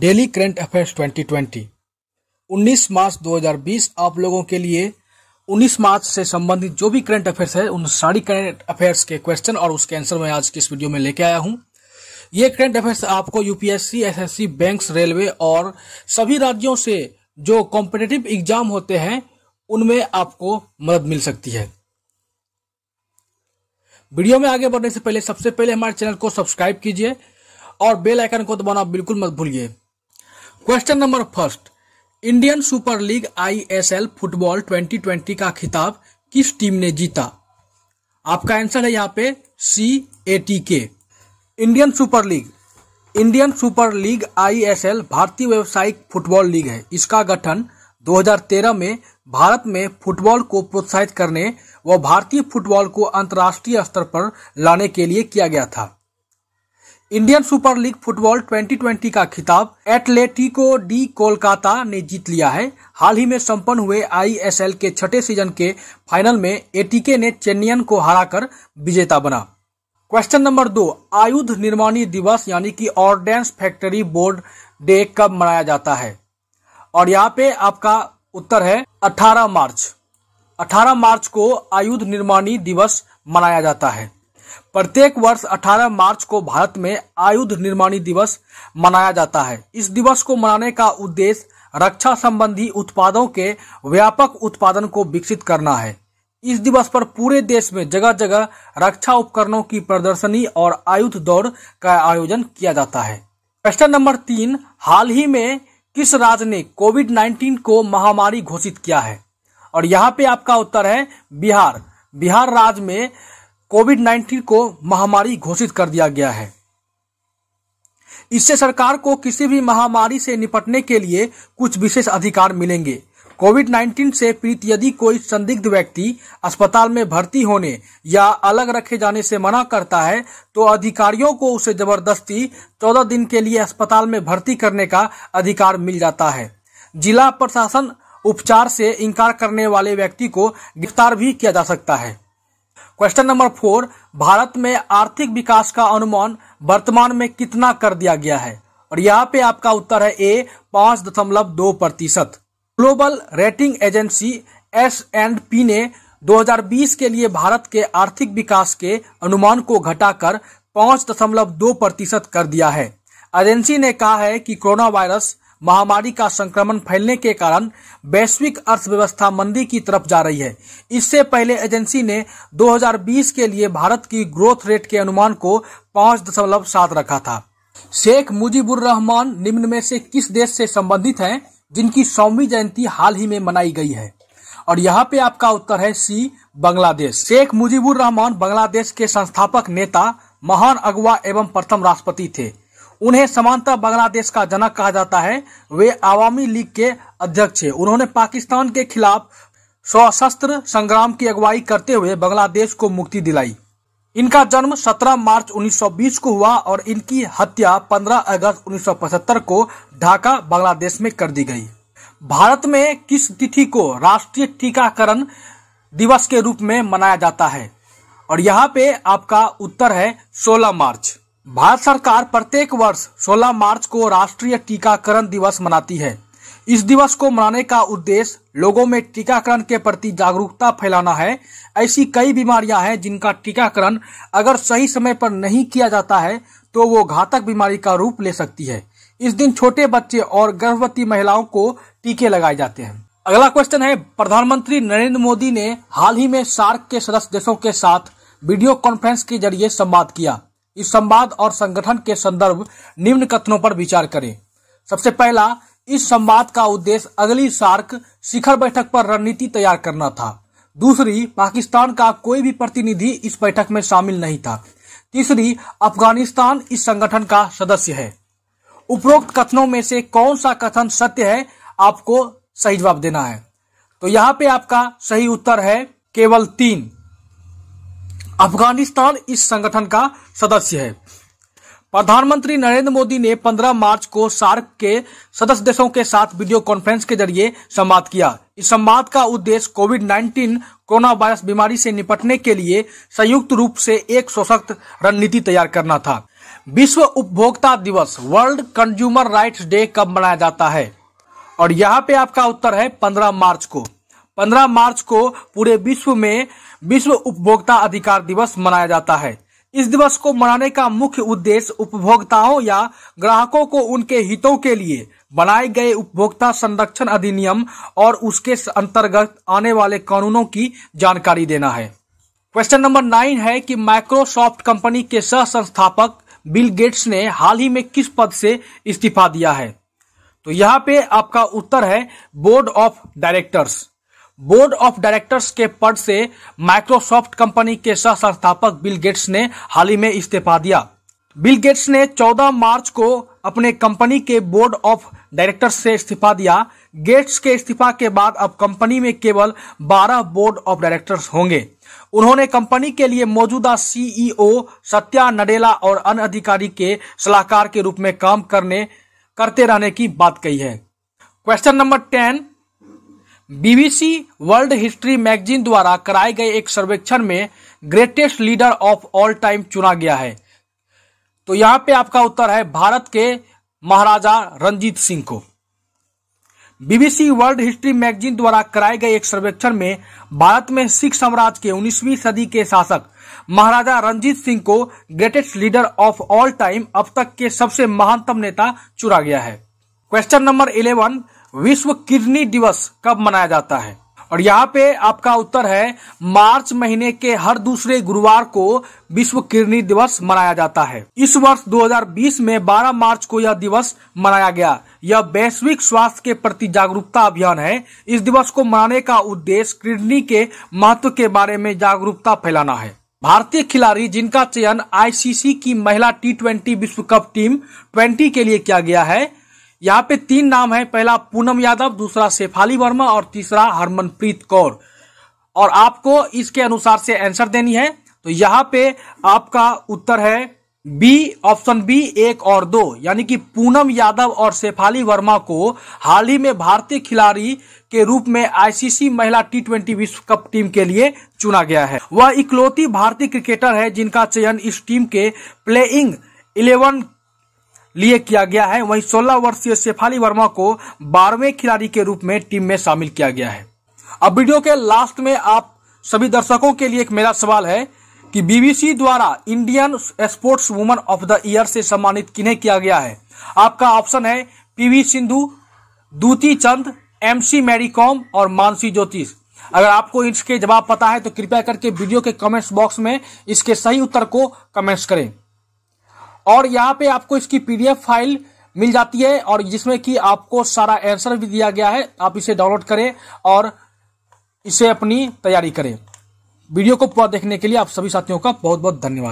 daily current affairs 2020 19 मार्च 2020 आप लोगों के लिए 19 मार्च से संबंधित जो भी करंट अफेयर्स है उन सारी करंट अफेयर्स के क्वेश्चन और उसके आंसर मैं आज की इस वीडियो में लेके आया हूं ये करंट अफेयर्स आपको यूपीएससी एसएससी बैंक्स रेलवे और सभी राज्यों से जो कॉम्पिटेटिव एग्जाम होते हैं उनमें आपको मदद मिल सकती है वीडियो में आगे बढ़ने से पहले सबसे पहले हमारे चैनल को सब्सक्राइब कीजिए और बेल आइकन को दबाना बिल्कुल मत भूलिए question number first Indian super league ISL football 2020 का खिताब किस टीम ने जीता आपका आंसर है यहाँ पे सी ए टी के Indian super league Indian super league ISL भारतीय व्यवसायिक फुटबॉल लीग है इसका गठन 2013 में भारत में फुटबॉल को प्रोत्साहित करने व भारतीय फुटबॉल को अंतर्राष्ट्रीय स्तर पर लाने के लिए किया गया था इंडियन सुपर लीग फुटबॉल 2020 का खिताब एटलेटिको डी कोलकाता ने जीत लिया है हाल ही में संपन्न हुए आईएसएल के छठे सीजन के फाइनल में एटीके ने चेन्नईन को हराकर विजेता बना क्वेश्चन नंबर दो आयुध निर्माणी दिवस यानी कि ऑर्डेंस फैक्ट्री बोर्ड डे कब मनाया जाता है और यहाँ पे आपका उत्तर है 18 मार्च 18 मार्च को आयुध निर्माणी दिवस मनाया जाता है प्रत्येक वर्ष 18 मार्च को भारत में आयुध निर्माणी दिवस मनाया जाता है इस दिवस को मनाने का उद्देश्य रक्षा संबंधी उत्पादों के व्यापक उत्पादन को विकसित करना है इस दिवस पर पूरे देश में जगह जगह रक्षा उपकरणों की प्रदर्शनी और आयुध दौड़ का आयोजन किया जाता है प्रश्न नंबर तीन हाल ही में किस राज्य ने कोविड 19 को महामारी घोषित किया है और यहाँ पे आपका उत्तर है बिहार बिहार राज्य में कोविड 19 को महामारी घोषित कर दिया गया है इससे सरकार को किसी भी महामारी से निपटने के लिए कुछ विशेष अधिकार मिलेंगे कोविड 19 से पीड़ित यदि कोई संदिग्ध व्यक्ति अस्पताल में भर्ती होने या अलग रखे जाने से मना करता है तो अधिकारियों को उसे जबरदस्ती 14 दिन के लिए अस्पताल में भर्ती करने का अधिकार मिल जाता है जिला प्रशासन उपचार से इनकार करने वाले व्यक्ति को गिरफ्तार भी किया जा सकता है क्वेश्चन नंबर फोर भारत में आर्थिक विकास का अनुमान वर्तमान में कितना कर दिया गया है और यहाँ पे आपका उत्तर है ए पांच दशमलव दो प्रतिशत global rating agency S and P ने 2020 के लिए भारत के आर्थिक विकास के अनुमान को घटाकर पांच दशमलव दो प्रतिशत कर दिया है एजेंसी ने कहा है कि कोरोना वायरस महामारी का संक्रमण फैलने के कारण वैश्विक अर्थव्यवस्था मंदी की तरफ जा रही है इससे पहले एजेंसी ने 2020 के लिए भारत की ग्रोथ रेट के अनुमान को पाँच दशमलव सात रखा था शेख मुजीबुर रहमान निम्न में से किस देश से संबंधित हैं जिनकी सौवीं जयंती हाल ही में मनाई गई है और यहाँ पे आपका उत्तर है सी बांग्लादेश शेख मुजीबुर रहमान बांग्लादेश के संस्थापक नेता महान अगुवा एवं प्रथम राष्ट्रपति थे उन्हें समानता बांग्लादेश का जनक कहा जाता है वे आवामी लीग के अध्यक्ष है उन्होंने पाकिस्तान के खिलाफ सशस्त्र संग्राम की अगुवाई करते हुए बांग्लादेश को मुक्ति दिलाई इनका जन्म 17 मार्च 1920 को हुआ और इनकी हत्या 15 अगस्त 1975 को ढाका बांग्लादेश में कर दी गई भारत में किस तिथि को राष्ट्रीय टीकाकरण दिवस के रूप में मनाया जाता है और यहाँ पे आपका उत्तर है 16 मार्च भारत सरकार प्रत्येक वर्ष 16 मार्च को राष्ट्रीय टीकाकरण दिवस मनाती है इस दिवस को मनाने का उद्देश्य लोगों में टीकाकरण के प्रति जागरूकता फैलाना है ऐसी कई बीमारियां हैं जिनका टीकाकरण अगर सही समय पर नहीं किया जाता है तो वो घातक बीमारी का रूप ले सकती है इस दिन छोटे बच्चे और गर्भवती महिलाओं को टीके लगाए जाते हैं अगला क्वेश्चन है प्रधानमंत्री नरेंद्र मोदी ने हाल ही में सार्क के सदस्य देशों के साथ वीडियो कॉन्फ्रेंस के जरिए संवाद किया इस संवाद और संगठन के संदर्भ निम्न कथनों पर विचार करें सबसे पहला इस संवाद का उद्देश्य अगली सार्क शिखर बैठक पर रणनीति तैयार करना था दूसरी पाकिस्तान का कोई भी प्रतिनिधि इस बैठक में शामिल नहीं था तीसरी अफगानिस्तान इस संगठन का सदस्य है उपरोक्त कथनों में से कौन सा कथन सत्य है आपको सही जवाब देना है तो यहाँ पे आपका सही उत्तर है केवल तीन अफगानिस्तान इस संगठन का सदस्य है प्रधानमंत्री नरेंद्र मोदी ने 15 मार्च को सार्क के सदस्य देशों के साथ वीडियो कॉन्फ्रेंस के जरिए संवाद किया इस संवाद का उद्देश्य कोविड 19 कोरोना वायरस बीमारी से निपटने के लिए संयुक्त रूप से एक सशक्त रणनीति तैयार करना था विश्व उपभोक्ता दिवस वर्ल्ड कंज्यूमर राइट्स डे कब मनाया जाता है और यहाँ पे आपका उत्तर है पंद्रह मार्च को 15 मार्च को पूरे विश्व में विश्व उपभोक्ता अधिकार दिवस मनाया जाता है इस दिवस को मनाने का मुख्य उद्देश्य उपभोक्ताओं या ग्राहकों को उनके हितों के लिए बनाए गए उपभोक्ता संरक्षण अधिनियम और उसके अंतर्गत आने वाले कानूनों की जानकारी देना है क्वेश्चन नंबर नाइन है कि माइक्रोसॉफ्ट कंपनी के सह संस्थापक बिल गेट्स ने हाल ही में किस पद से इस्तीफा दिया है तो यहाँ पे आपका उत्तर है board of directors board of directors के पद से माइक्रोसॉफ्ट कंपनी के सह संस्थापक बिल गेट्स ने हाल ही में इस्तीफा दिया बिल गेट्स ने 14 मार्च को अपने कंपनी के बोर्ड ऑफ डायरेक्टर्स से इस्तीफा दिया गेट्स के इस्तीफा के बाद अब कंपनी में केवल 12 बोर्ड ऑफ डायरेक्टर्स होंगे उन्होंने कंपनी के लिए मौजूदा सीईओ e सत्या नडेला और अन्य अधिकारी के सलाहकार के रूप में काम करने करते रहने की बात कही है question number ten BBC world history magazine द्वारा कराए गए एक सर्वेक्षण में greatest leader of all time चुना गया है तो यहाँ पे आपका उत्तर है भारत के महाराजा रंजीत सिंह को बीबीसी वर्ल्ड हिस्ट्री मैगजीन द्वारा कराए गए एक सर्वेक्षण में भारत में सिख साम्राज्य के 19वीं सदी के शासक महाराजा रंजीत सिंह को greatest leader of all time अब तक के सबसे महानतम नेता चुना गया है क्वेश्चन नंबर इलेवन विश्व किडनी दिवस कब मनाया जाता है और यहाँ पे आपका उत्तर है मार्च महीने के हर दूसरे गुरुवार को विश्व किडनी दिवस मनाया जाता है इस वर्ष 2020 में 12 मार्च को यह दिवस मनाया गया यह वैश्विक स्वास्थ्य के प्रति जागरूकता अभियान है इस दिवस को मनाने का उद्देश्य किडनी के महत्व के बारे में जागरूकता फैलाना है भारतीय खिलाड़ी जिनका चयन आईसीसी की महिला टी ट्वेंटी विश्व कप टीम ट्वेंटी के लिए किया गया है यहाँ पे तीन नाम है पहला पूनम यादव दूसरा शेफाली वर्मा और तीसरा हरमनप्रीत कौर और आपको इसके अनुसार से आंसर देनी है तो यहाँ पे आपका उत्तर है बी ऑप्शन बी एक और दो यानी कि पूनम यादव और शेफाली वर्मा को हाल ही में भारतीय खिलाड़ी के रूप में आईसीसी महिला टी ट्वेंटी विश्व कप टीम के लिए चुना गया है वह इकलौती भारतीय क्रिकेटर है जिनका चयन इस टीम के प्लेइंग इलेवन लिए किया गया है वहीं 16 वर्षीय शेफाली वर्मा को बारहवें खिलाड़ी के रूप में टीम में शामिल किया गया है अब वीडियो के लास्ट में आप सभी दर्शकों के लिए एक मेरा सवाल है कि बीबीसी द्वारा Indian sportswoman of the year से सम्मानित किन्हें किया गया है आपका ऑप्शन है पीवी सिंधु दूती चंद एमसी मैरी कॉम और मानसी ज्योतिष अगर आपको इसके जवाब पता है तो कृपया करके वीडियो के कमेंट्स बॉक्स में इसके सही उत्तर को कमेंट्स करें और यहाँ पे आपको इसकी पीडीएफ फाइल मिल जाती है और जिसमें कि आपको सारा आंसर भी दिया गया है आप इसे डाउनलोड करें और इसे अपनी तैयारी करें वीडियो को पूरा देखने के लिए आप सभी साथियों का बहुत बहुत धन्यवाद